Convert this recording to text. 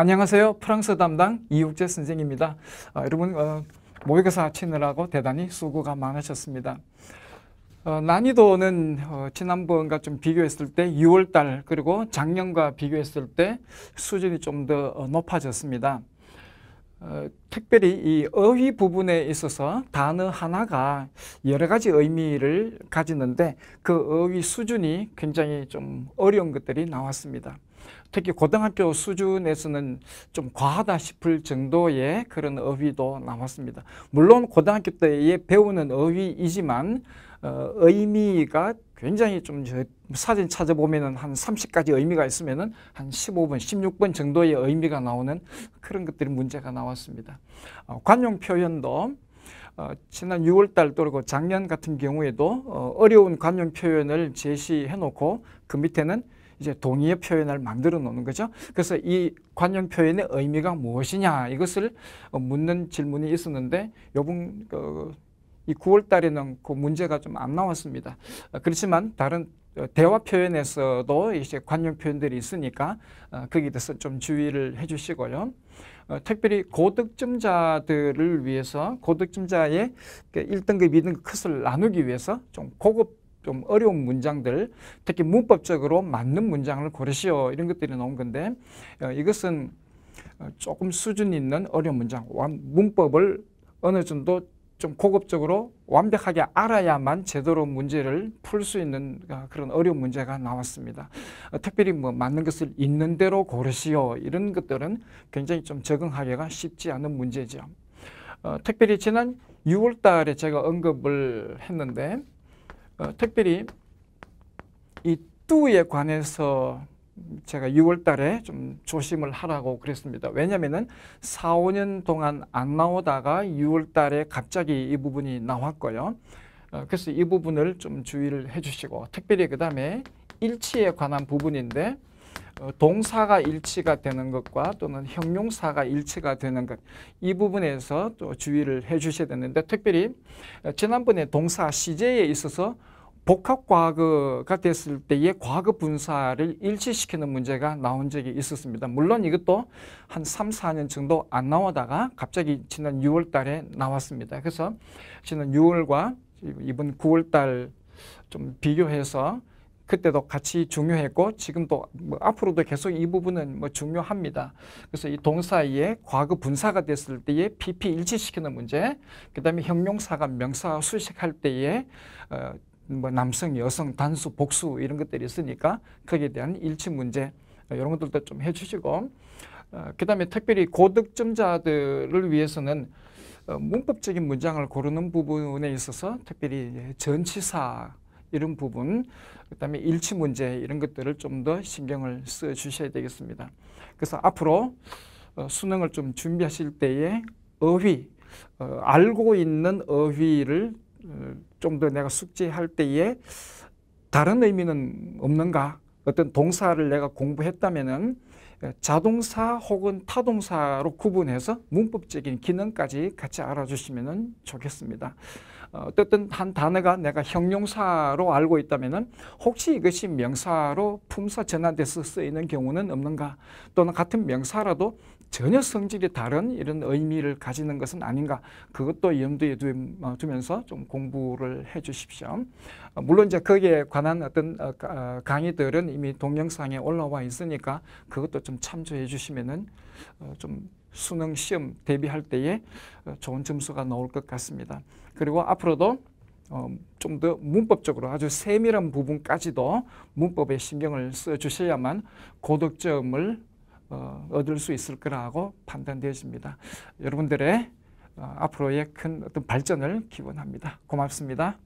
안녕하세요. 프랑스 담당 이육재 선생입니다. 어, 여러분 어, 모의고사 치느라고 대단히 수고가 많으셨습니다. 어, 난이도는 어, 지난번과 좀 비교했을 때 6월달 그리고 작년과 비교했을 때 수준이 좀더 어, 높아졌습니다. 어, 특별히 이 어휘 부분에 있어서 단어 하나가 여러 가지 의미를 가지는데 그 어휘 수준이 굉장히 좀 어려운 것들이 나왔습니다. 특히 고등학교 수준에서는 좀 과하다 싶을 정도의 그런 어휘도 나왔습니다. 물론 고등학교 때에 배우는 어휘이지만 어, 의미가 굉장히 좀 사진 찾아보면한 30가지 의미가 있으면한 15번, 16번 정도의 의미가 나오는 그런 것들이 문제가 나왔습니다. 어, 관용 표현도 어, 지난 6월 달또 작년 같은 경우에도 어, 어려운 관용 표현을 제시해 놓고 그 밑에는 이제 동의의 표현을 만들어 놓는 거죠. 그래서 이 관용 표현의 의미가 무엇이냐 이것을 어, 묻는 질문이 있었는데 요번 어, 이 9월 달에는 그 문제가 좀 안 나왔습니다. 어, 그렇지만 다른 어, 대화 표현에서도 이제 관용 표현들이 있으니까 거기에 대해서 좀 주의를 해주시고요. 특별히 고득점자들을 위해서 고득점자의 1등급, 그 2등급 컷을 나누기 위해서 좀 고급 좀 어려운 문장들, 특히 문법적으로 맞는 문장을 고르시오 이런 것들이 나온 건데 어, 이것은 어, 조금 수준 있는 어려운 문장, 문법을 어느 정도 좀 고급적으로 완벽하게 알아야만 제대로 문제를 풀 수 있는 어, 그런 어려운 문제가 나왔습니다. 특별히 뭐 맞는 것을 있는 대로 고르시오 이런 것들은 굉장히 좀 적응하기가 쉽지 않은 문제죠. 어, 특별히 지난 6월 달에 제가 언급을 했는데 어, 특별히 이 뚜에 관해서 제가 6월 달에 좀 조심을 하라고 그랬습니다. 왜냐면은 4, 5년 동안 안 나오다가 6월 달에 갑자기 이 부분이 나왔고요. 어, 그래서 이 부분을 좀 주의를 해 주시고 특별히 그 다음에 일치에 관한 부분인데 어, 동사가 일치가 되는 것과 또는 형용사가 일치가 되는 것 이 부분에서 또 주의를 해 주셔야 되는데 특별히 지난번에 동사 시제에 있어서 복합과거가 됐을 때의 과거 분사를 일치시키는 문제가 나온 적이 있었습니다. 물론 이것도 한 3, 4년 정도 안 나오다가 갑자기 지난 6월 달에 나왔습니다. 그래서 지난 6월과 이번 9월 달 좀 비교해서 그때도 같이 중요했고 지금도 뭐 앞으로도 계속 이 부분은 뭐 중요합니다. 그래서 이 동사의 과거 분사가 됐을 때의 PP 일치시키는 문제, 그다음에 형용사가 명사 수식할 때의 어, 뭐 남성, 여성, 단수, 복수 이런 것들이 있으니까 거기에 대한 일치 문제 이런 어, 것들도 좀 해주시고 어, 그 다음에 특별히 고득점자들을 위해서는 어, 문법적인 문장을 고르는 부분에 있어서 특별히 전치사 이런 부분 그 다음에 일치 문제 이런 것들을 좀 더 신경을 써 주셔야 되겠습니다. 그래서 앞으로 어, 수능을 좀 준비하실 때에 어휘, 어, 알고 있는 어휘를 어, 좀더 내가 숙지할 때에 다른 의미는 없는가? 어떤 동사를 내가 공부했다면은 자동사 혹은 타동사로 구분해서 문법적인 기능까지 같이 알아주시면 좋겠습니다. 어, 어쨌든 한 단어가 내가 형용사로 알고 있다면 혹시 이것이 명사로 품사 전환돼서 쓰이는 경우는 없는가 또는 같은 명사라도 전혀 성질이 다른 이런 의미를 가지는 것은 아닌가 그것도 염두에 어, 두면서 좀 공부를 해 주십시오. 어, 물론 이제 거기에 관한 어떤 강의들은 이미 동영상에 올라와 있으니까 그것 이것도 좀 참조해 주시면은 어, 좀 수능 시험 대비할 때에 어, 좋은 점수가 나올 것 같습니다. 그리고 앞으로도 어, 좀더 문법적으로 아주 세밀한 부분까지도 문법에 신경을 써주셔야만 고득점을 얻을 수 있을 거라고 판단되어집니다. 여러분들의 앞으로의 큰 어떤 발전을 기원합니다. 고맙습니다.